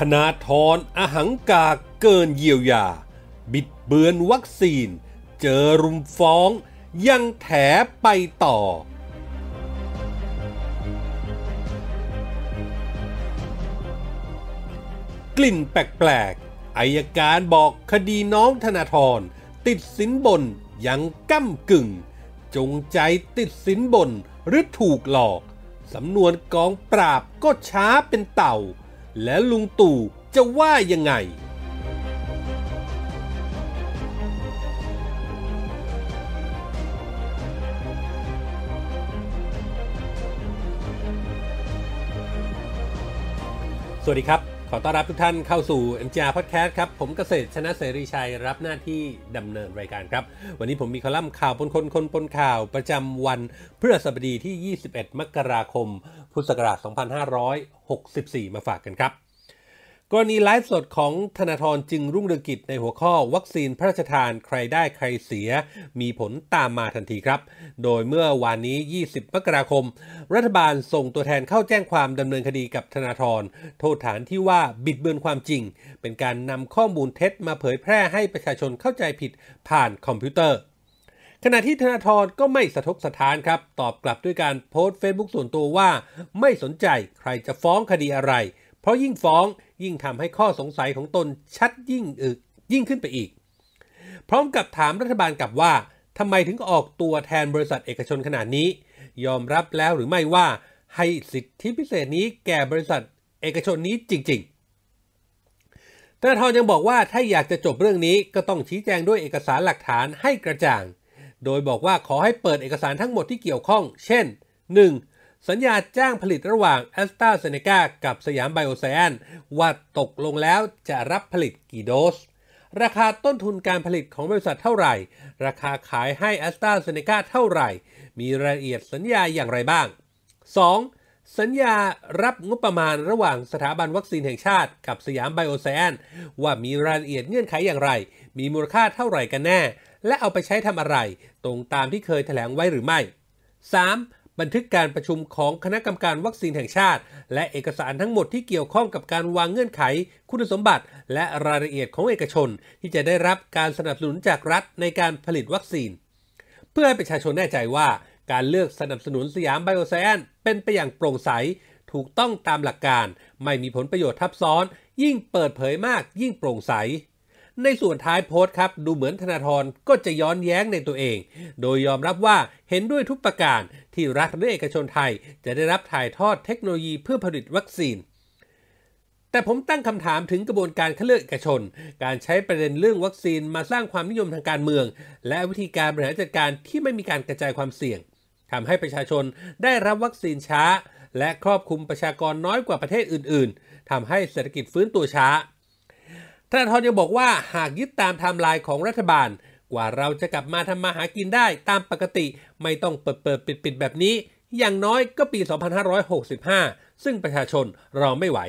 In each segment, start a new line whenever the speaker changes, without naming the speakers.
ธนาธรอหังกาเกินเยียวยา บิดเบือนวัคซีน เจอรุมฟ้องยังแถไปต่อ กลิ่นแปลกๆอายการบอกคดีน้องธนาธรติดสินบน ยังก้ำกึ่ง จงใจติดสินบนหรือถูกหลอก สำนวนกองปราบก็ช้าเป็นเต่าและลุงตู่จะว่ายังไง สวัสดีครับขอต้อนรับทุกท่านเข้าสู่ MGR Podcast ครับ ผมเกษตรชนะเสรีชัยรับหน้าที่ดำเนินรายการครับ วันนี้ผมมีคอลัมน์ข่าวปนคนคนปนข่าวประจำวันพฤหัสบดีที่ 21 มกราคม พุทธศักราช 2564 มาฝากกันครับกรณีไลฟ์สดของธนาธรจึงรุ่งเรืองกิจในหัวข้อวัคซีนพระราชทานใครได้ใครเสีย มีผลตามมาทันทีครับ โดยเมื่อวานนี้ 20มกราคม รัฐบาลส่งตัวแทนเข้าแจ้งความดำเนินคดีกับธนาธรโทษฐานที่ว่าบิดเบือนความจริง เป็นการนำข้อมูลเท็จ มาเผยแพร่ให้ประชาชนเข้าใจผิดผ่านคอมพิวเตอร์ขณะที่ธนาธรก็ไม่สะทกสะท้านครับตอบกลับด้วยการโพสต์เฟซบุ๊กส่วนตัวว่า ไม่สนใจใครจะฟ้องคดีอะไรเพราะยิ่งฟ้องยิ่งทำให้ข้อสงสัยของตนชัดยิ่งอึกยิ่งขึ้นไปอีก พร้อมกับถามรัฐบาลกลับว่าทำไมถึงออกตัวแทนบริษัทเอกชนขนาดนี้ ยอมรับแล้วหรือไม่ว่าให้สิทธิพิเศษนี้แก่บริษัทเอกชนนี้จริงๆธนาธรยังบอกว่าถ้าอยากจะจบเรื่องนี้ก็ต้องชี้แจงด้วยเอกสารหลักฐานให้กระจ่างโดยบอกว่าขอให้เปิดเอกสารทั้งหมดที่เกี่ยวข้อง เช่น 1. สัญญาจ้างผลิตระหว่างแอสตราเซเนกากับสยามไบโอไซแอนว่าตกลงแล้วจะรับผลิตกี่โดส ราคาต้นทุนการผลิตของบริษัทเท่าไหร่ ราคาขายให้แอสตราเซเนกาเท่าไหร่ มีรายละเอียดสัญญาอย่างไรบ้าง 2. สัญญารับงบประมาณระหว่างสถาบันวัคซีนแห่งชาติกับสยามไบโอไซแอนว่ามีรายละเอียดเงื่อนไขอย่างไร มีมูลค่าเท่าไหร่กันแน่ และเอาไปใช้ทำอะไร ตรงตามที่เคยแถลงไว้หรือไม่ 3. บันทึกการประชุมของคณะกรรมการวัคซีนแห่งชาติ และเอกสารทั้งหมดที่เกี่ยวข้องกับการวางเงื่อนไข คุณสมบัติและรายละเอียดของเอกชนที่จะได้รับการสนับสนุนจากรัฐในการผลิตวัคซีน เพื่อให้ประชาชนแน่ใจว่าการเลือกสนับสนุนสยามไบโอไซแอนเป็นไปอย่างโปร่งใสถูกต้องตามหลักการ ไม่มีผลประโยชน์ทับซ้อน ยิ่งเปิดเผยมากยิ่งโปร่งใสในส่วนท้ายโพสต์ครับ ดูเหมือนธนาธรก็จะย้อนแย้งในตัวเอง โดยยอมรับว่าเห็นด้วยทุกประการที่รัฐและเอกชนไทยจะได้รับถ่ายทอดเทคโนโลยีเพื่อผลิตวัคซีน แต่ผมตั้งคำถามถึงกระบวนการคัดเลือกเอกชน การใช้ประเด็นเรื่องวัคซีนมาสร้างความนิยมทางการเมือง และวิธีการบริหารจัดการที่ไม่มีการกระจายความเสี่ยงทำให้ประชาชนได้รับวัคซีนช้า และครอบคลุมประชากรน้อยกว่าประเทศอื่น ๆทำให้เศรษฐกิจฟื้นตัวช้าธนาธรยังบอกว่าหากยึดตามไทม์ไลน์ของรัฐบาล กว่าเราจะกลับมาทำมาหากินได้ตามปกติไม่ต้องเปิดเปิดปิดปิดแบบนี้ อย่างน้อยก็ปี 2565 ซึ่งประชาชนรอไม่ไหว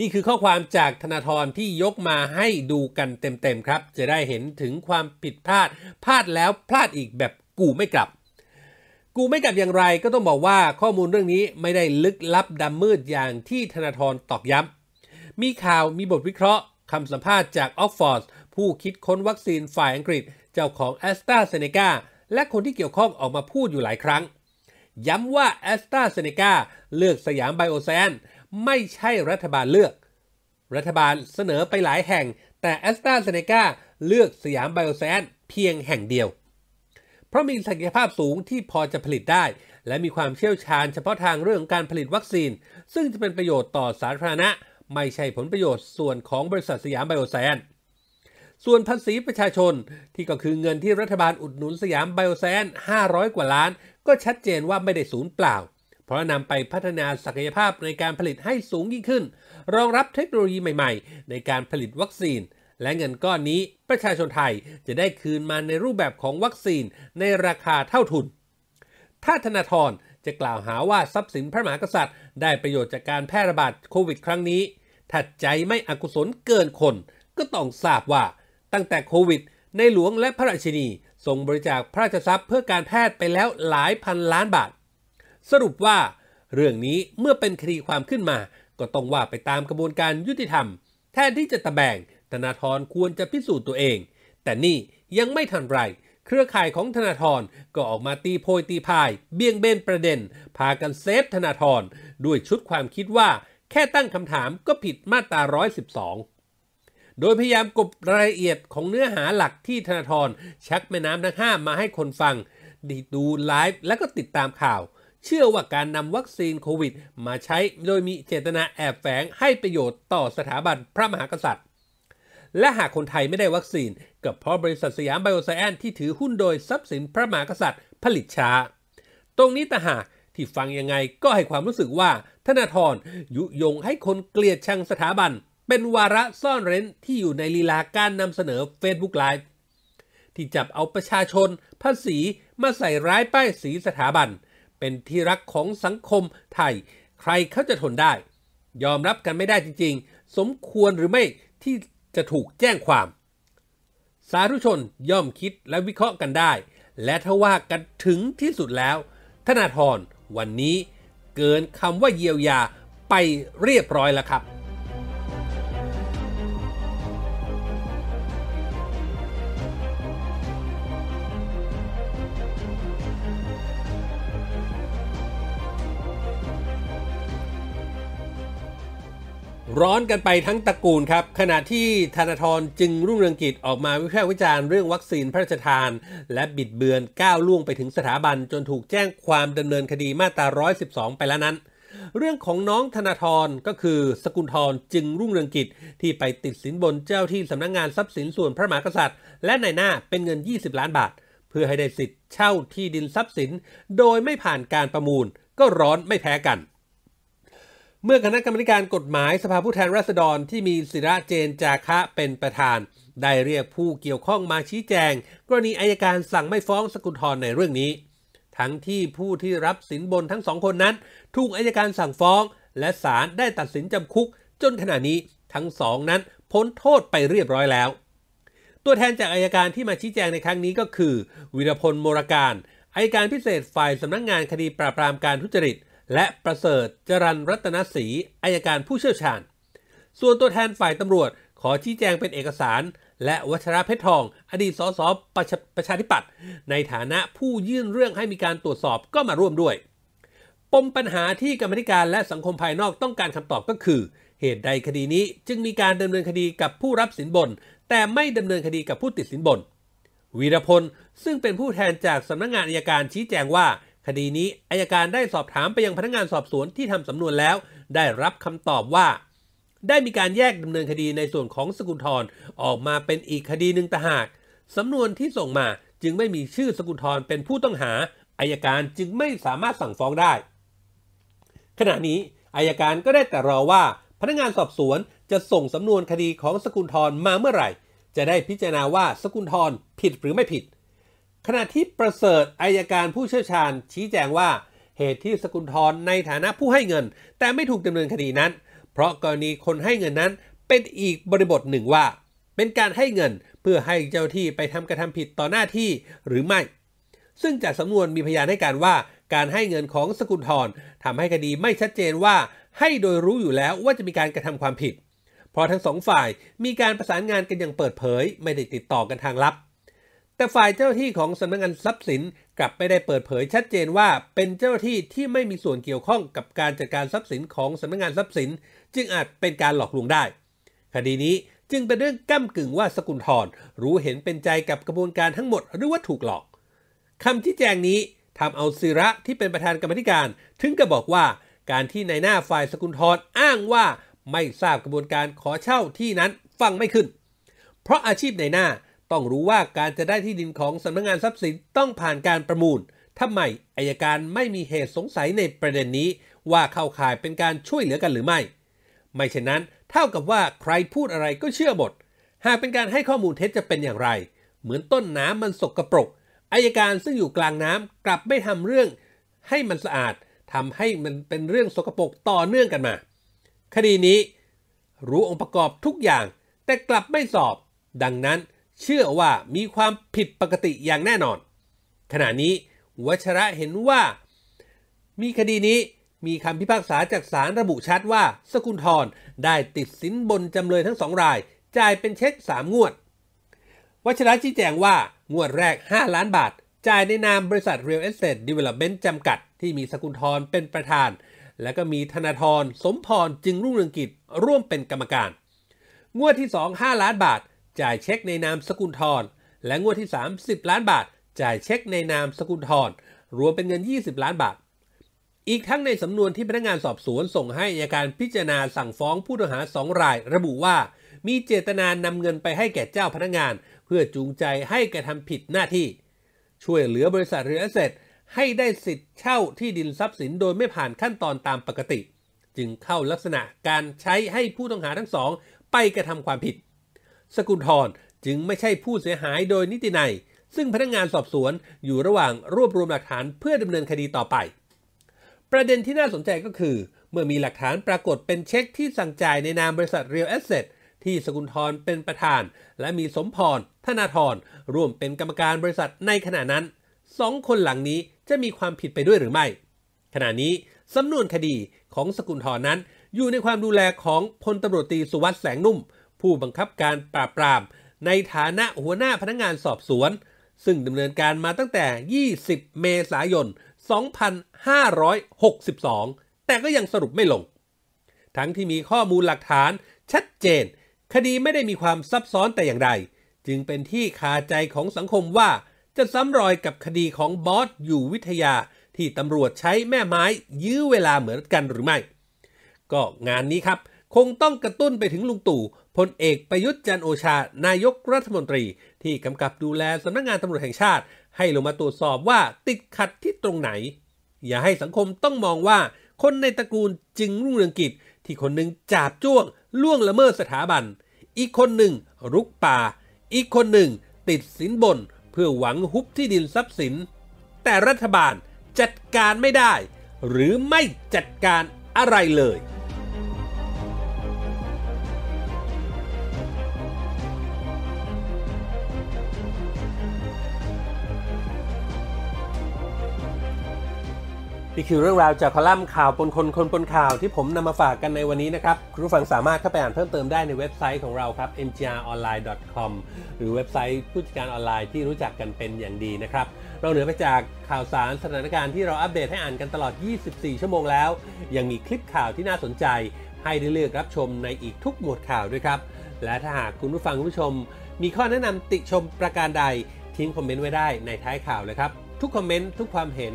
นี่คือข้อความจากธนาธรที่ยกมาให้ดูกันเต็มๆครับ จะได้เห็นถึงความผิดพลาด พลาดแล้วพลาดอีกแบบกูไม่กลับ กูไม่กลับอย่างไรก็ต้องบอกว่าข้อมูลเรื่องนี้ไม่ได้ลึกลับดำมืดอย่างที่ธนาธรตอกย้ำมีข่าวมีบทวิเคราะห์ คำสัมภาษณ์จากออกฟอร์ดผู้คิดค้นวัคซีนฝ่ายอังกฤษเจ้าของแอสตราเซเนกาและคนที่เกี่ยวข้องออกมาพูดอยู่หลายครั้ง ย้ำว่าแอสตราเซเนกาเลือกสยามไบโอแซนไม่ใช่รัฐบาลเลือก รัฐบาลเสนอไปหลายแห่ง แต่แอสตราเซเนกาเลือกสยามไบโอแซนเพียงแห่งเดียว เพราะมีศักยภาพสูงที่พอจะผลิตได้ และมีความเชี่ยวชาญเฉพาะทางเรื่องการผลิตวัคซีน ซึ่งจะเป็นประโยชน์ต่อสาธารณะไม่ใช่ผลประโยชน์ ส่วนของบริษัทสยามไบโอแซน ส่วนภาษีประชาชนที่ก็คือเงินที่รัฐบาลอุดหนุนสยามไบโอแซน 500 กว่าล้าน ก็ชัดเจนว่าไม่ได้ศูนย์เปล่า เพราะนำไปพัฒนาศักยภาพในการผลิตให้สูงยิ่งขึ้น รองรับเทคโนโลยีใหม่ๆ ในการผลิตวัคซีน และเงินก้อนนี้ประชาชนไทยจะได้คืนมาในรูปแบบของวัคซีนในราคาเท่าทุนถ้าธนาธรจะกล่าวหาว่าทรัพย์สินพระมหากษัตริย์ได้ประโยชน์จากการแพร่ระบาดโควิดครั้งนี้ถ้าใจไม่อกุศลเกินคนก็ต้องทราบว่า ตั้งแต่โควิด ในหลวงและพระราชินีส่งบริจาคพระราชทรัพย์ เพื่อการแพทย์ไปแล้วหลายพันล้านบาท สรุปว่า เรื่องนี้เมื่อเป็นคดีความขึ้นมา ก็ต้องว่าไปตามกระบวนการยุติธรรม แทนที่จะตะแบง ธนาธรควรจะพิสูจน์ตัวเอง แต่นี่ยังไม่ทันไร เครือข่ายของธนาธรก็ออกมาตีโพยตีพาย เบี่ยงเบนประเด็นพากันเซฟธนาธรด้วยชุดความคิดว่าแค่ตั้งคำถามก็ผิดมาตรา112 โดยพยายามกบรายละเอียดของเนื้อหาหลักที่ธนาธรชักแม่น้ำทั้งห้ามาให้คนฟัง ดีดูไลฟ์และก็ติดตามข่าว เชื่อว่าการนำวัคซีนโควิดมาใช้โดยมีเจตนาแอบแฝงให้ประโยชน์ต่อสถาบันพระมหากษัตริย์ และหากคนไทยไม่ได้วัคซีน กับเพราะบริษัทสยามไบโอไซแอนที่ถือหุ้นโดยทรัพย์สินพระมหากษัตริย์ ผลิตช้า ตรงนี้ต่หากที่ฟังยังไงก็ให้ความรู้สึกว่าธนาธรยุยงให้คนเกลียดชังสถาบัน เป็นวาระซ่อนเร้นที่อยู่ในลีลาการนำเสนอ Facebook Live ที่จับเอาประชาชน ภาษีมาใส่ร้ายป้ายสีสถาบัน เป็นที่รักของสังคมไทย ใครเขาจะทนได้ ยอมรับกันไม่ได้จริงๆ สมควรหรือไม่ที่จะถูกแจ้งความ สาธุชนย่อมคิดและวิเคราะห์กันได้ และถ้าว่ากันถึงที่สุดแล้วธนาธรวันนี้กินคำว่าเยียวยาไปเรียบร้อยแล้วครับร้อนกันไปทั้งตระกูลครับ ขณะที่ธนาธรจึงรุ่งเรืองกิจ ออกมาวิพากษ์วิจารณ์เรื่องวัคซีนพระราชทาน และบิดเบือนก้าวล่วงไปถึงสถาบันจนถูกแจ้งความดำเนินคดีมาตรา 112 ไปแล้วนั้น เรื่องของน้องธนาธรก็คือสกุลธรจึงรุ่งเรืองกิจ ที่ไปติดสินบนเจ้าที่สำนักงงานทรัพย์สินส่วนพระมหากษัตริย์ และนายหน้าเป็นเงิน 20 ล้านบาท เพื่อให้ได้สิทธิ์เช่าที่ดินทรัพย์สิน โดยไม่ผ่านการประมูล ก็ร้อนไม่แพ้กันเมื่อคณะกรรมการกฎหมายสภาผู้แทนราษฎรที่มีศิระเจนจาคะเป็นประธาน ได้เรียกผู้เกี่ยวข้องมาชี้แจง กรณีอายการสั่งไม่ฟ้องสกุลทรในเรื่องนี้ ทั้งที่ผู้ที่รับสินบนทั้งสองคนนั้นถูกอายการสั่งฟ้อง และศาลได้ตัดสินจำคุกจนขณะนี้ทั้งสองนั้นพ้นโทษไปเรียบร้อยแล้ว ตัวแทนจากอายการที่มาชี้แจงในครั้งนี้ก็คือวิรพลโมรการอายการพิเศษฝ่ายสำนักงงานคดีปราบปรามการทุจริตและประเสริฐจรันรัตนศรีอายการผู้เชี่ยวชาญ ส่วนตัวแทนฝ่ายตำรวจ ขอชี้แจงเป็นเอกสาร และวัชระเพชรทอง อดีตสสปรประชาธิปัตย์ในฐานะผู้ยื่นเรื่องให้มีการตรวจสอบก็มาร่วมด้วย ปมปัญหาที่กรรมธิการและสังคมภายนอกต้องการคำตอบก็คือ เหตุใดคดีนี้จึงมีการดำเนินคดีกับผู้รับสินบน แต่ไม่ดำเนินคดีกับผู้ติดสินบนวีรพลซึ่งเป็นผู้แทนจากสำนักงงานอายการชี้แจงว่าคดีนี้อายการได้สอบถามไปยังพนักงานสอบสวนที่ทำสำนวนแล้วได้รับคำตอบว่า ได้มีการแยกดำเนินคดีในส่วนของสกุลทรออกมาเป็นอีกคดีหนึ่งต่างหาก สำนวนที่ส่งมาจึงไม่มีชื่อสกุลทรเป็นผู้ต้องหาอายการจึงไม่สามารถสั่งฟ้องได้ ขณะนี้อายการก็ได้แต่รอว่า พนักงานสอบสวนจะส่งสำนวนคดีของสกุลทรมาเมื่อไหร่ จะได้พิจารณาว่าสกุลทรผิดหรือไม่ผิดขณะที่ประเสริฐอายการผู้เชี่ยวชาญชี้แจงว่า เหตุที่สกุลทรในฐานะผู้ให้เงิน แต่ไม่ถูกดำเนินคดีนั้น เพราะกรณีคนให้เงินนั้นเป็นอีกบริบทหนึ่งว่า เป็นการให้เงินเพื่อให้เจ้าที่ไปทำกระทำผิดต่อหน้าที่หรือไม่ ซึ่งจากสำนวนมีพยานให้การว่า การให้เงินของสกุลทรทำให้คดีไม่ชัดเจนว่า ให้โดยรู้อยู่แล้วว่าจะมีการกระทำความผิด เพราะทั้งสองฝ่ายมีการประสานงานกันอย่างเปิดเผย ไม่ได้ติดต่อกันทางลับแต่ฝ่ายเจ้าที่ของสำนักงานทรัพย์สิน กลับไม่ได้เปิดเผยชัดเจนว่าเป็นเจ้าที่ที่ไม่มีส่วนเกี่ยวข้องกับการจัดการทรัพย์สินของสำนักงานทรัพย์สิน จึงอาจเป็นการหลอกลวงได้คดีนี้จึงเป็นเรื่องก้ากึ่งว่าสกุลทรรู้เห็นเป็นใจกับกระบวนการทั้งหมดหรือ ว่า ถูกหลอกคำที่แจงนี้ทำเอาศิระที่เป็นประธานกรรมธิการถึงกับบอกว่า การที่นายหน้าฝ่ายสกุลทรอ้างว่าไม่ทราบกระบวนการขอเช่าที่นั้นฟังไม่ขึ้น เพราะอาชีพนายหน้าต้องรู้ว่าการจะได้ที่ดินของสำนักงงานทรัพย์สินต้องผ่านการประมูลถ้าไม่อายการไม่มีเหตุสงสัยในประเด็นนี้ ว่าเข้าข่ายเป็นการช่วยเหลือกันหรือไม่ ไม่เช่นนั้น เท่ากับว่าใครพูดอะไรก็เชื่อหมด หากเป็นการให้ข้อมูลเท็จจะเป็นอย่างไร เหมือนต้นน้ำมันสกรปรกอายการซึ่งอยู่กลางน้ำ กลับไม่ทำเรื่อง ให้มันสะอาดทำให้มันเป็นเรื่องสกรปรกต่อเนื่องกันมา คดีนี้ รู้องค์ประกอบทุกอย่าง แต่กลับไม่สอบ ดังนั้นเชื่อว่ามีความผิดปกติอย่างแน่นอนขณะนี้วัชระเห็นว่า มีคดีนี้มีคำพิพากษาจากศาลรระบุชัดว่า สกุลทรได้ติดสินบนจำเลยทั้งสองราย จ่ายเป็นเช็ค3งวด วัชระชี้แจงว่า งวดแรก 5 ล้านบาท จ่ายในนามบริษัท Real Estate Development จำกัดที่มีสกุลทรเป็นประธาน และก็มีธนาธรสมพรจึงรุ่งเรืองกิจร่วมเป็นกรรมการงวดที่2 5 ล้านบาทจ่ายเช็คในนามสกุลทร และงวดที่ 30 ล้านบาท จ่ายเช็คในนามสกุลทรรวมเป็นเงิน 20 ล้านบาท อีกทั้งในสำนวนที่พนักงานสอบสวนส่งให้อัยการพิจารณาสั่งฟ้องผู้ต้องหาสองรายระบุว่า มีเจตนานำเงินไปให้แก่เจ้าพนักงาน เพื่อจูงใจให้กระทำผิดหน้าที่ ช่วยเหลือบริษัทเรือเสร็จให้ได้สิทธิ์เช่าที่ดินทรัพย์สินโดยไม่ผ่านขั้นตอนตามปกติ จึงเข้าลักษณะการใช้ให้ผู้ต้องหาทั้งสองไปกระทำความผิดสกุลทรจึงไม่ใช่ผู้เสียหายโดยนิตินยซึ่งพนักงงานสอบสวนอยู่ระหว่างรวบรวมหลักฐานเพื่อดำเนินคดีต่อไป ประเด็นที่น่าสนใจก็คือ เมื่อมีหลักฐานปรากฏเป็นเช็คที่สั่งจ่ายในนามบริษัทเรียลแอสเซทที่สกุลทรเป็นประธาน และมีสมพร ธนาธรร่วมเป็นกรรมการบริษัทในขณะนั้นสองคนหลังนี้จะมีความผิดไปด้วยหรือไม่ ขณะนี้สำนวนคดีของสกุลทรนั้น อยู่ในความดูแลของพลตำรวจตีสุวัสด์แสงนุ่มผู้บังคับการปราบปราม ในฐานะหัวหน้าพนักงานสอบสวน ซึ่งดำเนินการมาตั้งแต่ 20 เมษายน 2562 แต่ก็ยังสรุปไม่ลง ทั้งที่มีข้อมูลหลักฐานชัดเจน คดีไม่ได้มีความซับซ้อนแต่อย่างใด จึงเป็นที่คาใจของสังคมว่าจะซ้ำรอยกับคดีของบอสอยู่วิทยาที่ตำรวจใช้แม่ไม้ยื้อเวลาเหมือนกันหรือไม่ ก็งานนี้ครับคงต้องกระตุ้นไปถึงลุงตู่พลเอกประยุทธ์จันโอชา นายกรัฐมนตรีที่กำกับดูแลสำนักงงานตำรวจแห่งชาติ ให้ลงมาตรวจสอบว่าติดขัดที่ตรงไหน อย่าให้สังคมต้องมองว่าคนในตระกูลจึงรุ่งเรืองกิจที่คนหนึ่งจาบจ้วง ล่วงละเมิดสถาบัน อีกคนหนึ่ง รุกป่า อีกคนหนึ่งติดสินบน เพื่อหวังฮุบที่ดินทรัพย์สิน แต่รัฐบาลจัดการไม่ได้ หรือไม่จัดการอะไรเลยนี่คือเรื่องราวจากคอลัมน์ข่าวปนคนคนปนข่าวที่ผมนำมาฝากกันในวันนี้นะครับ คุณผู้ฟังสามารถเข้าไปอ่านเพิ่มเติมได้ในเว็บไซต์ของเราครับ mgronline.com หรือเว็บไซต์ผู้จัดการออนไลน์ที่รู้จักกันเป็นอย่างดีนะครับ เราเหนือไปจากข่าวสารสถานการณ์ที่เราอัปเดตให้อ่านกันตลอด 24 ชั่วโมงแล้ว ยังมีคลิปข่าวที่น่าสนใจให้ได้เลือกรับชมในอีกทุกหมวดข่าวด้วยครับและถ้าหากคุณผู้ฟังผู้ชม มีข้อแนะนำติชมประการใดทิ้งคอมเมนต์ไว้ได้ในท้ายข่าวเลยครับทุกคอมเมนต์ทุกความเห็น